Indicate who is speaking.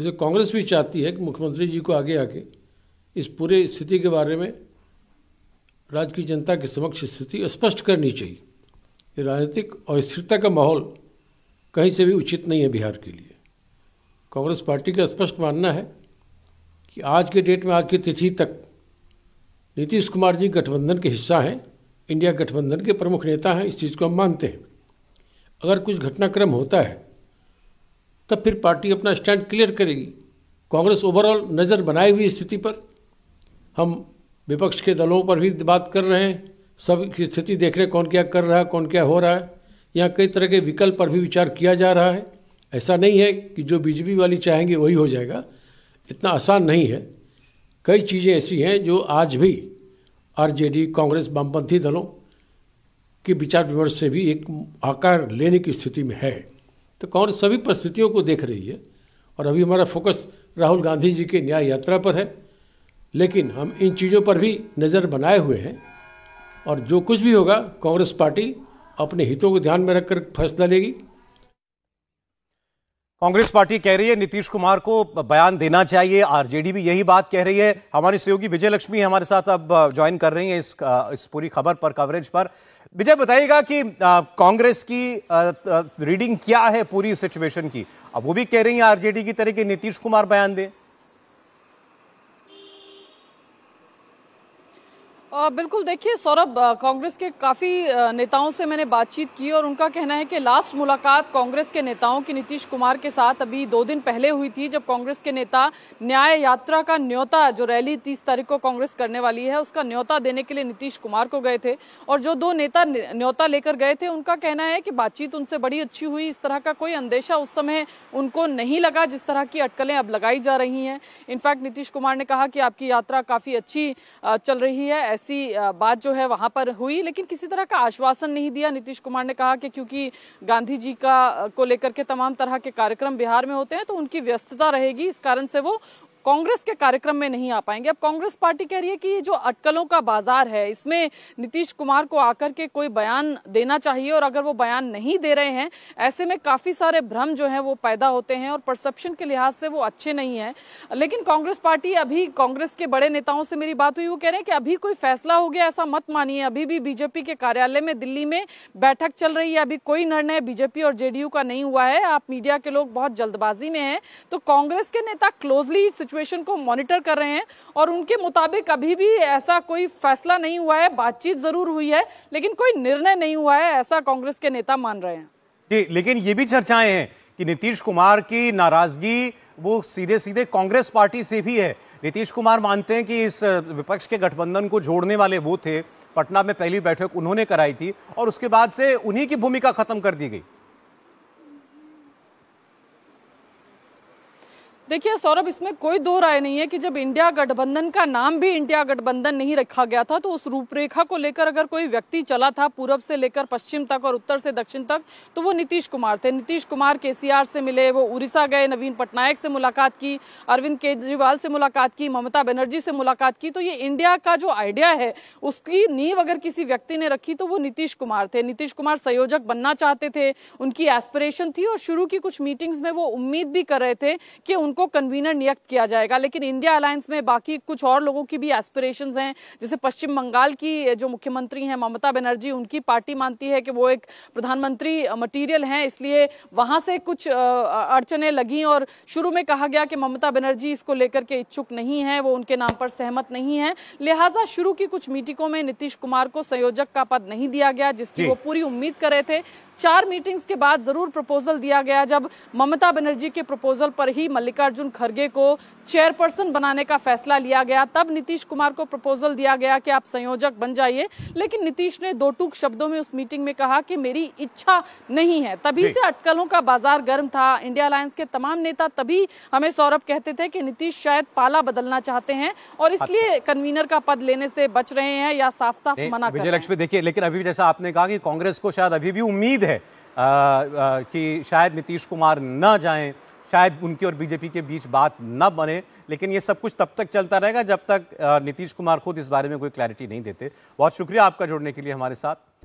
Speaker 1: जैसे कांग्रेस भी चाहती है कि मुख्यमंत्री जी को आगे आके इस पूरे स्थिति के बारे में राज्य की जनता के समक्ष स्थिति स्पष्ट करनी चाहिए राजनीतिक अस्थिरता का माहौल कहीं से भी उचित नहीं है बिहार के लिए कांग्रेस पार्टी का स्पष्ट मानना है कि आज के डेट में आज की तिथि तक नीतीश कुमार जी गठबंधन के हिस्सा हैं इंडिया गठबंधन के प्रमुख नेता हैं इस चीज़ को हम मानते हैं अगर कुछ घटनाक्रम होता है तब फिर पार्टी अपना स्टैंड क्लियर करेगी कांग्रेस ओवरऑल नज़र बनाई हुई स्थिति पर हम विपक्ष के दलों पर भी बात कर रहे हैं सब की स्थिति देख रहे कौन क्या कर रहा है कौन क्या हो रहा है यहाँ कई तरह के विकल्प पर भी विचार किया जा रहा है ऐसा नहीं है कि जो बीजेपी वाली चाहेंगे वही हो जाएगा इतना आसान नहीं है कई चीज़ें ऐसी हैं जो आज भी आरजेडी कांग्रेस वामपंथी दलों के विचार विमर्श से भी एक आकार लेने की स्थिति में है तो कांग्रेस सभी परिस्थितियों को देख रही है और अभी हमारा फोकस राहुल गांधी जी की न्याय यात्रा पर है लेकिन हम इन चीज़ों पर भी नज़र बनाए हुए हैं और जो कुछ भी होगा कांग्रेस पार्टी अपने हितों को ध्यान में रखकर फैसला लेगी कांग्रेस पार्टी कह रही है नीतीश कुमार
Speaker 2: को बयान देना चाहिए आरजेडी भी यही बात कह रही है हमारी सहयोगी विजय लक्ष्मी हमारे साथ अब ज्वाइन कर रही हैं इस इस पूरी खबर पर कवरेज पर विजय बताइएगा कि कांग्रेस की रीडिंग क्या है पूरी सिचुएशन की अब वो भी कह रही है आरजेडी की तरह के नीतीश कुमार बयान दें
Speaker 3: बिल्कुल देखिए सौरभ कांग्रेस के काफ़ी नेताओं से मैंने बातचीत की और उनका कहना है कि लास्ट मुलाकात कांग्रेस के नेताओं की नीतीश कुमार के साथ अभी दो दिन पहले हुई थी जब कांग्रेस के नेता न्याय यात्रा का न्योता जो रैली तीस तारीख को कांग्रेस करने वाली है उसका न्योता देने के लिए नीतीश कुमार को गए थे और जो दो नेता न्योता लेकर गए थे उनका कहना है कि बातचीत उनसे बड़ी अच्छी हुई इस तरह का कोई अंदेशा उस समय उनको नहीं लगा जिस तरह की अटकलें अब लगाई जा रही हैं इनफैक्ट नीतीश कुमार ने कहा कि आपकी यात्रा काफ़ी अच्छी चल रही है ऐसी बात जो है वहां पर हुई लेकिन किसी तरह का आश्वासन नहीं दिया नीतीश कुमार ने कहा कि क्योंकि गांधी जी का को लेकर के तमाम तरह के कार्यक्रम बिहार में होते हैं तो उनकी व्यस्तता रहेगी इस कारण से वो कांग्रेस के कार्यक्रम में नहीं आ पाएंगे अब कांग्रेस पार्टी कह रही है कि ये जो अटकलों का बाजार है इसमें नीतीश कुमार को आकर के कोई बयान देना चाहिए और अगर वो बयान नहीं दे रहे हैं ऐसे में काफ़ी सारे भ्रम जो है वो पैदा होते हैं और परसेप्शन के लिहाज से वो अच्छे नहीं है लेकिन कांग्रेस पार्टी अभी कांग्रेस के बड़े नेताओं से मेरी बात हुई वो कह रहे हैं कि अभी कोई फैसला हो गया ऐसा मत मानिए अभी भी बीजेपी के कार्यालय में दिल्ली में बैठक चल रही है अभी कोई निर्णय बीजेपी और जेडीयू का नहीं हुआ है आप मीडिया के लोग बहुत जल्दबाजी में है तो कांग्रेस के नेता क्लोजली सिचुएशन सिचुएशन को मॉनिटर कर रहे हैं और उनके मुताबिक अभी भी ऐसा कोई फैसला नहीं हुआ है बातचीत जरूर हुई है लेकिन कोई निर्णय नहीं हुआ है ऐसा कांग्रेस के नेता मान रहे हैं
Speaker 2: जी लेकिन ये भी चर्चाएं हैं कि नीतीश कुमार की नाराजगी वो सीधे सीधे कांग्रेस पार्टी से भी है नीतीश कुमार मानते हैं कि इस विपक्ष के गठबंधन को जोड़ने वाले वो थे पटना में पहली बैठक उन्होंने कराई थी और उसके बाद से उन्हीं की भूमिका खत्म कर दी गई
Speaker 3: देखिए सौरभ इसमें कोई दो राय नहीं है कि जब इंडिया गठबंधन का नाम भी इंडिया गठबंधन नहीं रखा गया था तो उस रूपरेखा को लेकर अगर कोई व्यक्ति चला था पूरब से लेकर पश्चिम तक और उत्तर से दक्षिण तक तो वो नीतीश कुमार थे नीतीश कुमार केसीआर से मिले वो उड़ीसा गए नवीन पटनायक से मुलाकात की अरविंद केजरीवाल से मुलाकात की ममता बनर्जी से मुलाकात की तो ये इंडिया का जो आइडिया है उसकी नींव अगर किसी व्यक्ति ने रखी तो वो नीतीश कुमार थे नीतीश कुमार संयोजक बनना चाहते थे उनकी एस्पिरेशन थी और शुरू की कुछ मीटिंग्स में वो उम्मीद भी कर रहे थे कि उनको को कन्वीनर नियुक्त किया जाएगा लेकिन इंडिया अलायंस में बाकी कुछ और लोगों की भी एस्पिरेशन हैं जैसे पश्चिम बंगाल की जो मुख्यमंत्री हैं ममता बनर्जी उनकी पार्टी मानती है कि वो एक प्रधानमंत्री मटीरियल हैं इसलिए वहाँ से कुछ अड़चने लगी और शुरू में कहा गया कि ममता बनर्जी इसको लेकर के इच्छुक नहीं है वो उनके नाम पर सहमत नहीं है लिहाजा शुरू की कुछ मीटिंगों में नीतीश कुमार को संयोजक का पद नहीं दिया गया जिसकी वो पूरी उम्मीद कर रहे थे चार मीटिंग्स के बाद जरूर प्रपोजल दिया गया जब ममता बनर्जी के प्रपोजल पर ही मल्लिका मल्लिकार्जुन खड़गे को चेयरपर्सन बनाने का फैसला लिया गया तब नीतीश कुमार को प्रपोजल दिया गया कि आप संयोजक बन जाइए लेकिन नीतीश ने दो टूक शब्दों में उस मीटिंग में कहा कि मेरी इच्छा नहीं है तभी से अटकलों का बाजार गर्म था इंडिया अलायंस के तमाम नेता तभी हमें सौरभ कहते थे कि नीतीश शायद पाला बदलना चाहते हैं और अच्छा। इसलिए अच्छा। कन्वीनर का पद लेने से बच रहे हैं या साफ साफ मना विजय
Speaker 2: लक्ष्मी देखिए लेकिन अभी जैसा आपने कहा कि कांग्रेस को शायद अभी भी उम्मीद है कि शायद नीतीश कुमार न जाए शायद उनके और बीजेपी के बीच बात न बने लेकिन ये सब कुछ तब तक चलता रहेगा जब तक नीतीश कुमार खुद इस बारे में कोई क्लैरिटी नहीं देते बहुत शुक्रिया आपका जुड़ने के लिए हमारे साथ